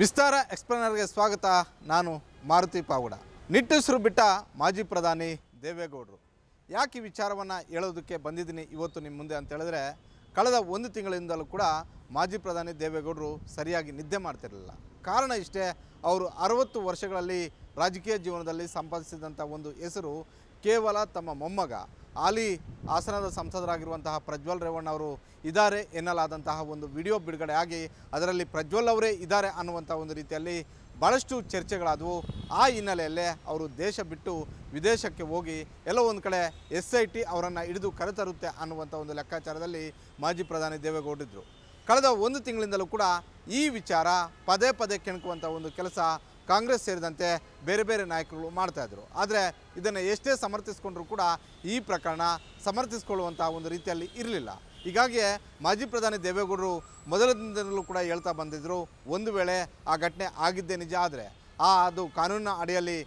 ವಿಸ್ತಾರ ಎಕ್ಸ್ಪ್ಲೇನರ್ಗೆ ಸ್ವಾಗತ ನಾನು ಮಾರುತಿ ಪಾವುಡ ನಿಟ್ಟುಸಿರು ಬಿಟ್ಟ ಮಾಜಿ ಪ್ರಧಾನಿ ದೇವೇಗೌಡರು ಯಾಕೆ ಈ ವಿಚಾರವನ್ನು ಹೇಳೋದಕ್ಕೆ ಬಂದಿದ್ದೀನಿ ಇವತ್ತು ನಿಮ್ಮ ಮುಂದೆ ಅಂತ ಹೇಳಿದ್ರೆ ಕಳೆದ ಒಂದು ತಿಂಗಳಿಂದಲೂ ಕೂಡ ಮಾಜಿ ಪ್ರಧಾನಿ ದೇವೇಗೌಡರು ಸರಿಯಾಗಿ ನಿದ್ದೆ ಮಾಡ್ತಿರಲಿಲ್ಲ ಕಾರಣ ಇಷ್ಟೇ ಅವರು ಅರವತ್ತು ವರ್ಷಗಳಲ್ಲಿ ರಾಜಕೀಯ ಜೀವನದಲ್ಲಿ ಸಂಪಾದಿಸಿದಂಥ ಒಂದು ಹೆಸರು ಕೇವಲ ತಮ್ಮ ಮೊಮ್ಮಗ ಹಾಲಿ ಹಾಸನದ ಸಂಸದರಾಗಿರುವಂತಹ ಪ್ರಜ್ವಲ್ ರೇವಣ್ಣ ಅವರು ಇದ್ದಾರೆ ಎನ್ನಲಾದಂತಹ ಒಂದು ವಿಡಿಯೋ ಬಿಡುಗಡೆ ಆಗಿ ಅದರಲ್ಲಿ ಪ್ರಜ್ವಲ್ ಅವರೇ ಇದ್ದಾರೆ ಅನ್ನುವಂಥ ಒಂದು ರೀತಿಯಲ್ಲಿ ಭಾಳಷ್ಟು ಚರ್ಚೆಗಳಾದವು ಆ ಹಿನ್ನೆಲೆಯಲ್ಲೇ ಅವರು ದೇಶ ಬಿಟ್ಟು ವಿದೇಶಕ್ಕೆ ಹೋಗಿ ಎಲ್ಲೋ ಒಂದು ಕಡೆ ಎಸ್ ಐ ಟಿ ಅವರನ್ನು ಹಿಡಿದು ಕರೆತರುತ್ತೆ ಅನ್ನುವಂಥ ಒಂದು ಲೆಕ್ಕಾಚಾರದಲ್ಲಿ ಮಾಜಿ ಪ್ರಧಾನಿ ದೇವೇಗೌಡರಿದ್ದರು ಕಳೆದ ಒಂದು ತಿಂಗಳಿಂದಲೂ ಕೂಡ ಈ ವಿಚಾರ ಪದೇ ಪದೇ ಕೆಣಕುವಂಥ ಒಂದು ಕೆಲಸ ಕಾಂಗ್ರೆಸ್ ಸೇರಿದಂತೆ ಬೇರೆ ಬೇರೆ ನಾಯಕರುಗಳು ಮಾಡ್ತಾಯಿದ್ರು ಆದರೆ ಇದನ್ನು ಎಷ್ಟೇ ಸಮರ್ಥಿಸ್ಕೊಂಡ್ರು ಕೂಡ ಈ ಪ್ರಕರಣ ಸಮರ್ಥಿಸ್ಕೊಳ್ಳುವಂಥ ಒಂದು ರೀತಿಯಲ್ಲಿ ಇರಲಿಲ್ಲ ಹೀಗಾಗಿಯೇ ಮಾಜಿ ಪ್ರಧಾನಿ ದೇವೇಗೌಡರು ಮೊದಲ ದಿನದಲ್ಲೂ ಕೂಡ ಹೇಳ್ತಾ ಬಂದಿದ್ದರು ಒಂದು ವೇಳೆ ಆ ಘಟನೆ ಆಗಿದ್ದೇ ನಿಜ ಆದರೆ ಆ ಅದು ಕಾನೂನಿನ ಅಡಿಯಲ್ಲಿ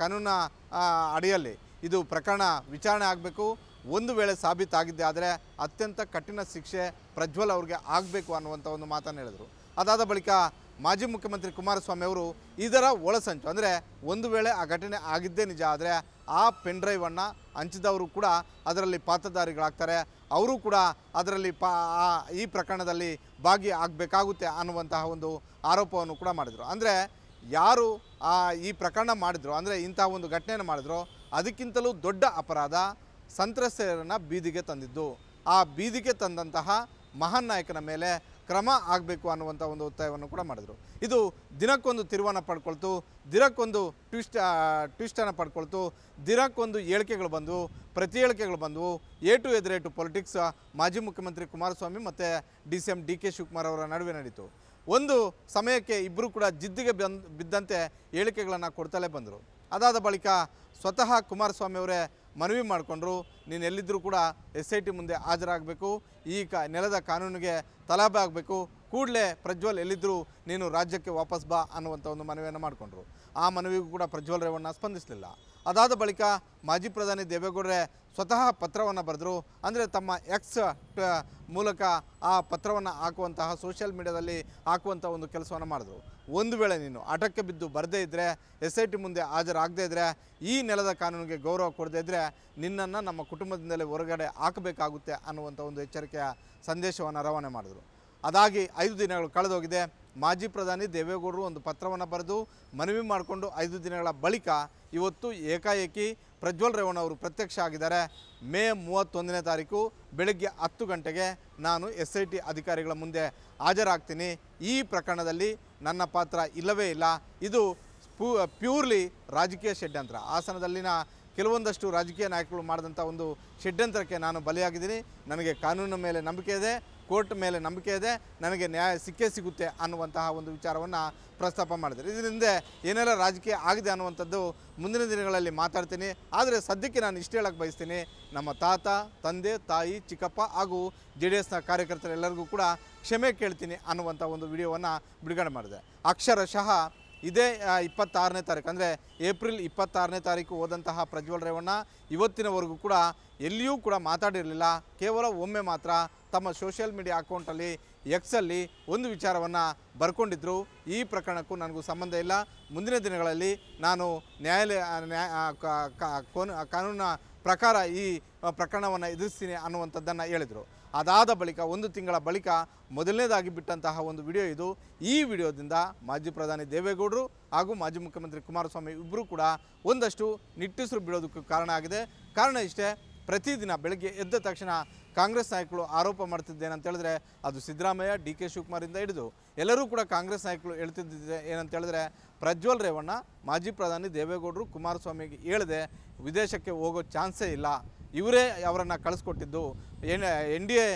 ಕಾನೂನ ಅಡಿಯಲ್ಲಿ ಇದು ಪ್ರಕರಣ ವಿಚಾರಣೆ ಆಗಬೇಕು ಒಂದು ವೇಳೆ ಸಾಬೀತಾಗಿದ್ದೆ ಆದರೆ ಅತ್ಯಂತ ಕಠಿಣ ಶಿಕ್ಷೆ ಪ್ರಜ್ವಲ್ ಅವ್ರಿಗೆ ಆಗಬೇಕು ಅನ್ನುವಂಥ ಒಂದು ಮಾತನ್ನು ಹೇಳಿದರು ಅದಾದ ಬಳಿಕ ಮಾಜಿ ಮುಖ್ಯಮಂತ್ರಿ ಕುಮಾರಸ್ವಾಮಿ ಅವರು ಇದರ ಒಳಸಂಚು ಅಂದರೆ ಒಂದು ವೇಳೆ ಆ ಘಟನೆ ಆಗಿದ್ದೇ ನಿಜ ಆದರೆ ಆ ಪೆನ್ ಡ್ರೈವನ್ನು ಹಂಚಿದವರು ಕೂಡ ಅದರಲ್ಲಿ ಪಾತ್ರಧಾರಿಗಳಾಗ್ತಾರೆ ಅವರು ಕೂಡ ಅದರಲ್ಲಿ ಈ ಪ್ರಕರಣದಲ್ಲಿ ಭಾಗಿ ಆಗಬೇಕಾಗುತ್ತೆ ಅನ್ನುವಂತಹ ಒಂದು ಆರೋಪವನ್ನು ಕೂಡ ಮಾಡಿದರು ಅಂದರೆ ಯಾರು ಆ ಈ ಪ್ರಕರಣ ಮಾಡಿದ್ರು ಅಂದರೆ ಇಂತಹ ಒಂದು ಘಟನೆಯನ್ನು ಮಾಡಿದ್ರು ಅದಕ್ಕಿಂತಲೂ ದೊಡ್ಡ ಅಪರಾಧ ಸಂತ್ರಸ್ತೆಯರನ್ನು ಬೀದಿಗೆ ತಂದಿದ್ದು ಆ ಬೀದಿಗೆ ತಂದಂತಹ ಮಹಾನ್ ನಾಯಕನ ಮೇಲೆ ಕ್ರಮ ಆಗಬೇಕು ಅನ್ನುವಂಥ ಒಂದು ಒತ್ತಾಯವನ್ನು ಕೂಡ ಮಾಡಿದರು ಇದು ದಿನಕ್ಕೊಂದು ತಿರುವನ ಪಡ್ಕೊಳ್ತು ದಿನಕ್ಕೊಂದು ಟ್ವಿಸ್ಟ್ ಟ್ವಿಸ್ಟನ್ನು ಪಡ್ಕೊಳ್ತು ದಿನಕ್ಕೊಂದು ಹೇಳಿಕೆಗಳು ಬಂದವು ಪ್ರತಿ ಹೇಳಿಕೆಗಳು ಬಂದವು ಎ ಟು ಟು ಪೊಲಿಟಿಕ್ಸ್ ಮಾಜಿ ಮುಖ್ಯಮಂತ್ರಿ ಕುಮಾರಸ್ವಾಮಿ ಮತ್ತು D C M D K Shivakumar ಅವರ ನಡುವೆ ನಡೀತು ಒಂದು ಸಮಯಕ್ಕೆ ಇಬ್ಬರು ಕೂಡ ಜಿದ್ದಿಗೆ ಬಂದು ಬಿದ್ದಂತೆ ಹೇಳಿಕೆಗಳನ್ನು ಕೊಡ್ತಲೇ ಬಂದರು ಅದಾದ ಬಳಿಕ ಸ್ವತಃ ಕುಮಾರಸ್ವಾಮಿ ಅವರೇ ಮನವಿ ಮಾಡಿಕೊಂಡ್ರು ನೀನು ಎಲ್ಲಿದ್ದರೂ ಕೂಡ ಎಸ್ ಐ ಟಿ ಮುಂದೆ ಹಾಜರಾಗಬೇಕು ಈ ಕ ನೆಲದ ಕಾನೂನಿಗೆ ತಲಾಭೆ ಆಗಬೇಕು ಕೂಡಲೇ ಪ್ರಜ್ವಲ್ ಎಲ್ಲಿದ್ದರೂ ನೀನು ರಾಜ್ಯಕ್ಕೆ ವಾಪಸ್ ಬಾ ಅನ್ನುವಂಥ ಒಂದು ಮನವಿಯನ್ನು ಮಾಡಿಕೊಂಡ್ರು ಆ ಮನವಿಗೂ ಕೂಡ ಪ್ರಜ್ವಲ್ ರೇವಣ್ಣ ಸ್ಪಂದಿಸಲಿಲ್ಲ ಅದಾದ ಬಳಿಕ ಮಾಜಿ ಪ್ರಧಾನಿ ದೇವೇಗೌಡರೇ ಸ್ವತಃ ಪತ್ರವನ್ನು ಬರೆದರು ಅಂದರೆ ತಮ್ಮ ಎಕ್ಸ್ ಮೂಲಕ ಆ ಪತ್ರವನ್ನು ಹಾಕುವಂತಹ ಸೋಷಿಯಲ್ ಮೀಡಿಯಾದಲ್ಲಿ ಹಾಕುವಂಥ ಒಂದು ಕೆಲಸವನ್ನು ಮಾಡಿದ್ರು ಒಂದು ವೇಳೆ ನೀನು ಆಟಕ್ಕೆ ಬಿದ್ದು ಬರದೇ ಇದ್ದರೆ ಎಸ್ ಐ ಟಿ ಮುಂದೆ ಹಾಜರಾಗದೇ ಇದ್ದರೆ ಈ ನೆಲದ ಕಾನೂನಿಗೆ ಗೌರವ ಕೊಡದೇ ಇದ್ದರೆ ನಿನ್ನನ್ನು ನಮ್ಮ ಕುಟುಂಬದಿಂದಲೇ ಹೊರಗಡೆ ಹಾಕಬೇಕಾಗುತ್ತೆ ಅನ್ನುವಂಥ ಒಂದು ಎಚ್ಚರಿಕೆಯ ಸಂದೇಶವನ್ನು ರವಾನೆ ಮಾಡಿದರು ಅದಾಗಿ ಐದು ದಿನಗಳು ಕಳೆದೋಗಿದೆ ಮಾಜಿ ಪ್ರಧಾನಿ ದೇವೇಗೌಡರು ಒಂದು ಪತ್ರವನ್ನು ಬರೆದು ಮನವಿ ಮಾಡಿಕೊಂಡು ಐದು ದಿನಗಳ ಬಳಿಕ ಇವತ್ತು ಏಕಾಏಕಿ ಪ್ರಜ್ವಲ್ ರೇವಣ್ಣ ಅವರು ಪ್ರತ್ಯಕ್ಷ ಆಗಿದ್ದಾರೆ ಮೇ ಮೂವತ್ತೊಂದನೇ ತಾರೀಕು ಬೆಳಗ್ಗೆ ಹತ್ತು ಗಂಟೆಗೆ ನಾನು ಎಸ್ ಐ ಟಿ ಅಧಿಕಾರಿಗಳ ಮುಂದೆ ಹಾಜರಾಗ್ತೀನಿ ಈ ಪ್ರಕರಣದಲ್ಲಿ ನನ್ನ ಪಾತ್ರ ಇಲ್ಲವೇ ಇಲ್ಲ ಇದು ಪ್ಯೂರ್ಲಿ ರಾಜಕೀಯ ಷಡ್ಯಂತ್ರ ಹಾಸನದಲ್ಲಿನ ಕೆಲವೊಂದಷ್ಟು ರಾಜಕೀಯ ನಾಯಕರು ಮಾಡಿದಂಥ ಒಂದು ಷಡ್ಯಂತ್ರಕ್ಕೆ ನಾನು ಬಲಿಯಾಗಿದ್ದೀನಿ ನನಗೆ ಕಾನೂನಿನ ಮೇಲೆ ನಂಬಿಕೆ ಇದೆ ಕೋರ್ಟ್ ಮೇಲೆ ನಂಬಿಕೆ ಇದೆ ನನಗೆ ನ್ಯಾಯ ಸಿಕ್ಕೇ ಸಿಗುತ್ತೆ ಅನ್ನುವಂತಹ ಒಂದು ವಿಚಾರವನ್ನು ಪ್ರಸ್ತಾಪ ಮಾಡಿದೆ ಇದರಿಂದ ಏನೆಲ್ಲ ರಾಜಕೀಯ ಆಗಿದೆ ಅನ್ನುವಂಥದ್ದು ಮುಂದಿನ ದಿನಗಳಲ್ಲಿ ಮಾತಾಡ್ತೀನಿ ಆದರೆ ಸದ್ಯಕ್ಕೆ ನಾನು ಇಷ್ಟು ಹೇಳಕ್ಕೆ ಬಯಸ್ತೀನಿ ನಮ್ಮ ತಾತ ತಂದೆ ತಾಯಿ ಚಿಕ್ಕಪ್ಪ ಹಾಗೂ ಜೆ ಡಿ ಎಸ್ನ ಕಾರ್ಯಕರ್ತರೆಲ್ಲರಿಗೂ ಕೂಡ ಕ್ಷಮೆ ಕೇಳ್ತೀನಿ ಅನ್ನುವಂಥ ಒಂದು ವಿಡಿಯೋವನ್ನು ಬಿಡುಗಡೆ ಮಾಡಿದೆ ಅಕ್ಷರಶಃ ಇದೇ ಇಪ್ಪತ್ತಾರನೇ ತಾರೀಕು ಅಂದರೆ ಏಪ್ರಿಲ್ ಇಪ್ಪತ್ತಾರನೇ ತಾರೀಕು ಹೋದಂತಹ ಪ್ರಜ್ವಲ್ ರೇವಣ್ಣ ಇವತ್ತಿನವರೆಗೂ ಕೂಡ ಎಲ್ಲಿಯೂ ಕೂಡ ಮಾತಾಡಿರಲಿಲ್ಲ ಕೇವಲ ಒಮ್ಮೆ ಮಾತ್ರ ತಮ್ಮ ಸೋಷಿಯಲ್ ಮೀಡಿಯಾ ಅಕೌಂಟಲ್ಲಿ ಎಕ್ಸಲ್ಲಿ ಒಂದು ವಿಚಾರವನ್ನು ಬರ್ಕೊಂಡಿದ್ದರು ಈ ಪ್ರಕರಣಕ್ಕೂ ನನಗೂ ಸಂಬಂಧ ಇಲ್ಲ ಮುಂದಿನ ದಿನಗಳಲ್ಲಿ ನಾನು ನ್ಯಾಯಾಲಯ ನ್ಯಾಯ ಕಾನೂನ ಪ್ರಕಾರ ಈ ಪ್ರಕರಣವನ್ನು ಎದುರಿಸ್ತೀನಿ ಅನ್ನುವಂಥದ್ದನ್ನು ಹೇಳಿದರು ಅದಾದ ಬಳಿಕ ಒಂದು ತಿಂಗಳ ಬಳಿಕ ಮೊದಲನೇದಾಗಿ ಬಿಟ್ಟಂತಹ ಒಂದು ವಿಡಿಯೋ ಇದು ಈ ವಿಡಿಯೋದಿಂದ ಮಾಜಿ ಪ್ರಧಾನಿ ದೇವೇಗೌಡರು ಹಾಗೂ ಮಾಜಿ ಮುಖ್ಯಮಂತ್ರಿ ಕುಮಾರಸ್ವಾಮಿ ಇಬ್ಬರೂ ಕೂಡ ಒಂದಷ್ಟು ನಿಟ್ಟುಸಿರು ಬಿಡೋದಕ್ಕೂ ಕಾರಣ ಆಗಿದೆ ಕಾರಣ ಇಷ್ಟೇ ಪ್ರತಿದಿನ ಬೆಳಗ್ಗೆ ಎದ್ದ ತಕ್ಷಣ ಕಾಂಗ್ರೆಸ್ ನಾಯಕರು ಆರೋಪ ಮಾಡ್ತಿದ್ದೇನಂತ ಹೇಳಿದ್ರೆ ಅದು ಸಿದ್ದರಾಮಯ್ಯ ಡಿ ಕೆ ಶಿವಕುಮಾರಿಂದ ಹಿಡಿದು ಎಲ್ಲರೂ ಕೂಡ ಕಾಂಗ್ರೆಸ್ ನಾಯಕರು ಹೇಳ್ತಿದ್ದೆ ಏನಂತ ಹೇಳಿದ್ರೆ ಪ್ರಜ್ವಲ್ ರೇವಣ್ಣ ಮಾಜಿ ಪ್ರಧಾನಿ ದೇವೇಗೌಡರು ಕುಮಾರಸ್ವಾಮಿಗೆ ಹೇಳದೆ ವಿದೇಶಕ್ಕೆ ಹೋಗೋ ಚಾನ್ಸೇ ಇಲ್ಲ ಇವರೇ ಅವರನ್ನು ಕಳಿಸ್ಕೊಟ್ಟಿದ್ದು ಎನ್ ಎನ್ ಡಿ ಎ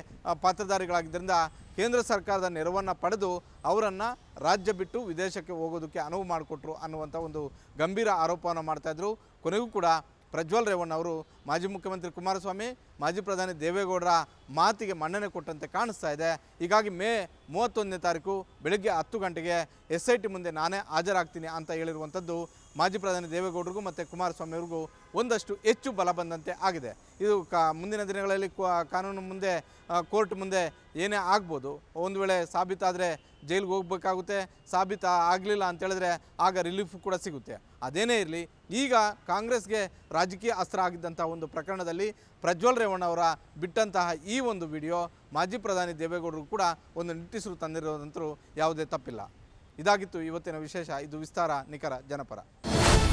ಪಾತ್ರಧಾರಿಗಳಾಗಿದ್ದರಿಂದ ಕೇಂದ್ರ ಸರ್ಕಾರದ ನೆರವನ್ನು ಪಡೆದು ಅವರನ್ನು ರಾಜ್ಯ ಬಿಟ್ಟು ವಿದೇಶಕ್ಕೆ ಹೋಗೋದಕ್ಕೆ ಅನುವು ಮಾಡಿಕೊಟ್ರು ಅನ್ನುವಂಥ ಒಂದು ಗಂಭೀರ ಆರೋಪವನ್ನು ಮಾಡ್ತಾಯಿದ್ರು ಕೊನೆಗೂ ಕೂಡ ಪ್ರಜ್ವಲ್ ರೇವಣ್ಣ ಅವರು ಮಾಜಿ ಮುಖ್ಯಮಂತ್ರಿ ಕುಮಾರಸ್ವಾಮಿ ಮಾಜಿ ಪ್ರಧಾನಿ ದೇವೇಗೌಡರ ಮಾತಿಗೆ ಮನ್ನಣೆ ಕೊಟ್ಟಂತೆ ಕಾಣಿಸ್ತಾ ಇದೆ ಹೀಗಾಗಿ ಮೇ ಮೂವತ್ತೊಂದನೇ ತಾರೀಕು ಬೆಳಗ್ಗೆ ಹತ್ತು ಗಂಟೆಗೆ ಎಸ್ ಐ ಟಿ ಮುಂದೆ ನಾನೇ ಹಾಜರಾಗ್ತೀನಿ ಅಂತ ಹೇಳಿರುವಂಥದ್ದು ಮಾಜಿ ಪ್ರಧಾನಿ ದೇವೇಗೌಡರಿಗೂ ಮತ್ತು ಅವ್ರಿಗೂ ಒಂದಷ್ಟು ಹೆಚ್ಚು ಬಲ ಬಂದಂತೆ ಆಗಿದೆ ಇದು ಕಾ ಮುಂದಿನ ದಿನಗಳಲ್ಲಿ ಕಾನೂನು ಮುಂದೆ ಕೋರ್ಟ್ ಮುಂದೆ ಏನೇ ಆಗ್ಬೋದು ಒಂದು ವೇಳೆ ಸಾಬೀತಾದರೆ ಜೈಲಿಗೆ ಹೋಗಬೇಕಾಗುತ್ತೆ ಸಾಬೀತ ಆಗಲಿಲ್ಲ ಅಂತೇಳಿದ್ರೆ ಆಗ ರಿಲೀಫ್ ಕೂಡ ಸಿಗುತ್ತೆ ಅದೇನೇ ಇರಲಿ ಈಗ ಕಾಂಗ್ರೆಸ್ಗೆ ರಾಜಕೀಯ ಅಸ್ತ್ರ ಆಗಿದ್ದಂಥ ಒಂದು ಪ್ರಕರಣದಲ್ಲಿ ಪ್ರಜ್ವಲ್ ರೇವಣ್ಣ ಅವರ ಬಿಟ್ಟಂತಹ ಈ ಒಂದು ವಿಡಿಯೋ ಮಾಜಿ ಪ್ರಧಾನಿ ದೇವೇಗೌಡರು ಕೂಡ ಒಂದು ನಿಟ್ಟಿಸಲು ತಂದಿರೋದಂತರೂ ಯಾವುದೇ ತಪ್ಪಿಲ್ಲ ಇದಾಗಿತ್ತು ಇವತ್ತಿನ ವಿಶೇಷ ಇದು ವಿಸ್ತಾರ ನಿಖರ ಜನಪರ